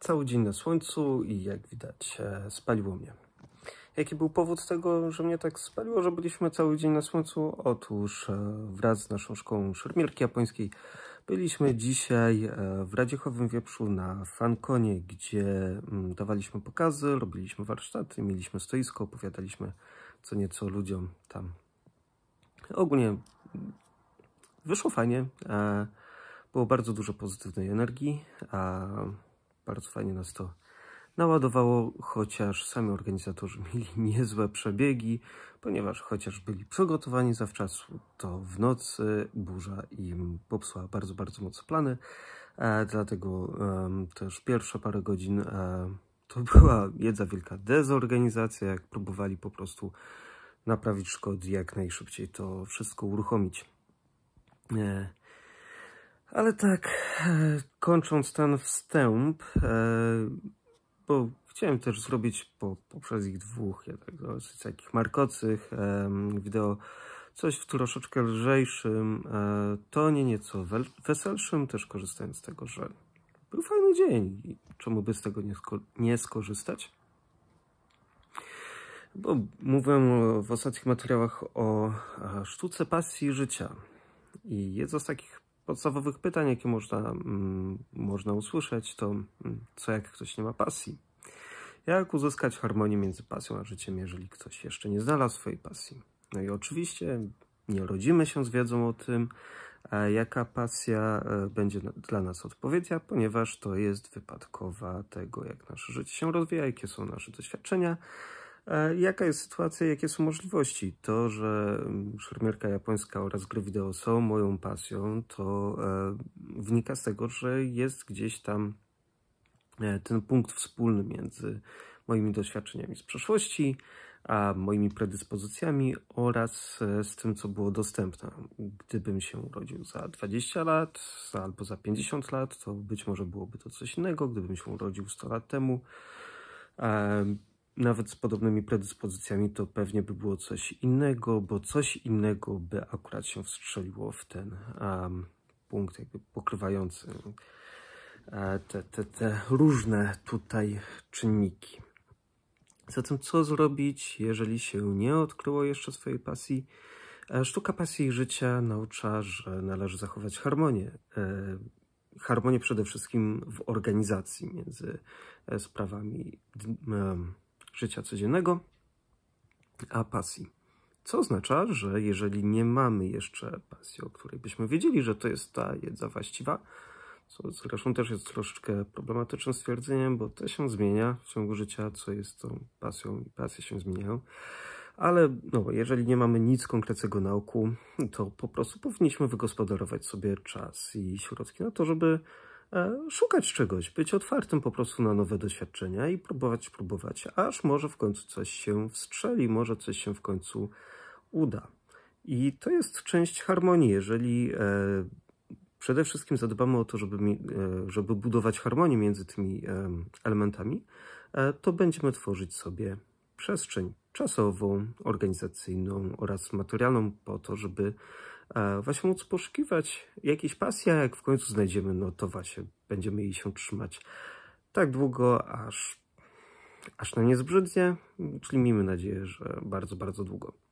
Cały dzień na słońcu i jak widać e, spaliło mnie. Jaki był powód tego, że mnie tak spaliło, że byliśmy cały dzień na słońcu? Otóż e, wraz z naszą szkołą szermierki japońskiej byliśmy dzisiaj e, w Radziechowym Wieprzu na Fankonie, gdzie mm, dawaliśmy pokazy, robiliśmy warsztaty, mieliśmy stoisko, opowiadaliśmy co nieco ludziom tam. Ogólnie mm, wyszło fajnie. Było bardzo dużo pozytywnej energii bardzo fajnie nas to naładowało, chociaż sami organizatorzy mieli niezłe przebiegi, ponieważ chociaż byli przygotowani zawczasu, to w nocy burza im popsuła bardzo, bardzo mocno plany, e, dlatego e, też pierwsze parę godzin e, to była jedza wielka dezorganizacja, jak próbowali po prostu naprawić szkody, jak najszybciej to wszystko uruchomić. E, ale tak, e, kończąc ten wstęp, e, bo chciałem też zrobić po, poprzez ich dwóch jednak dosyć takich markocych e, wideo, coś w troszeczkę lżejszym e, tonie, nieco weselszym, też korzystając z tego, że był fajny dzień i czemu by z tego nie, sko nie skorzystać? Bo mówię w ostatnich materiałach o sztuce pasji życia. I jedno z takich podstawowych pytań, jakie można, mm, można usłyszeć, to mm, co jak ktoś nie ma pasji? Jak uzyskać harmonię między pasją a życiem, jeżeli ktoś jeszcze nie znalazł swojej pasji? No i oczywiście nie rodzimy się z wiedzą o tym, e, jaka pasja e, będzie dla nas odpowiednia, ponieważ to jest wypadkowa tego, jak nasze życie się rozwija, jakie są nasze doświadczenia. Jaka jest sytuacja, jakie są możliwości? To, że mm, szermierka japońska oraz gry wideo są moją pasją, to e, wynika z tego, że jest gdzieś tam e, ten punkt wspólny między moimi doświadczeniami z przeszłości, a moimi predyspozycjami oraz e, z tym, co było dostępne. Gdybym się urodził za 20 lat albo za 50 lat, to być może byłoby to coś innego. Gdybym się urodził 100 lat temu, nawet z podobnymi predyspozycjami to pewnie by było coś innego, bo coś innego by akurat się wstrzeliło w ten um, punkt jakby pokrywający e, te, te, te różne tutaj czynniki. Zatem co zrobić, jeżeli się nie odkryło jeszcze swojej pasji? E, sztuka pasji i życia naucza, że należy zachować harmonię. E, harmonię przede wszystkim w organizacji między sprawami życia codziennego, a pasji. Co oznacza, że jeżeli nie mamy jeszcze pasji, o której byśmy wiedzieli, że to jest ta jedza właściwa, co zresztą też jest troszeczkę problematycznym stwierdzeniem, bo to się zmienia w ciągu życia, co jest tą pasją i pasje się zmieniają. Ale no, jeżeli nie mamy nic konkretnego na oku, to po prostu powinniśmy wygospodarować sobie czas i środki na to, żeby E, szukać czegoś, być otwartym po prostu na nowe doświadczenia i próbować, próbować, aż może w końcu coś się wstrzeli, może coś się w końcu uda. I to jest część harmonii. Jeżeli e, przede wszystkim zadbamy o to, żeby, e, żeby budować harmonię między tymi elementami, to będziemy tworzyć sobie przestrzeń czasową, organizacyjną oraz materialną po to, żeby właśnie móc poszukiwać jakiejś pasji, a jak w końcu znajdziemy, no to właśnie będziemy jej się trzymać tak długo, aż, aż na nie zbrzydnie, czyli miejmy nadzieję, że bardzo, bardzo długo.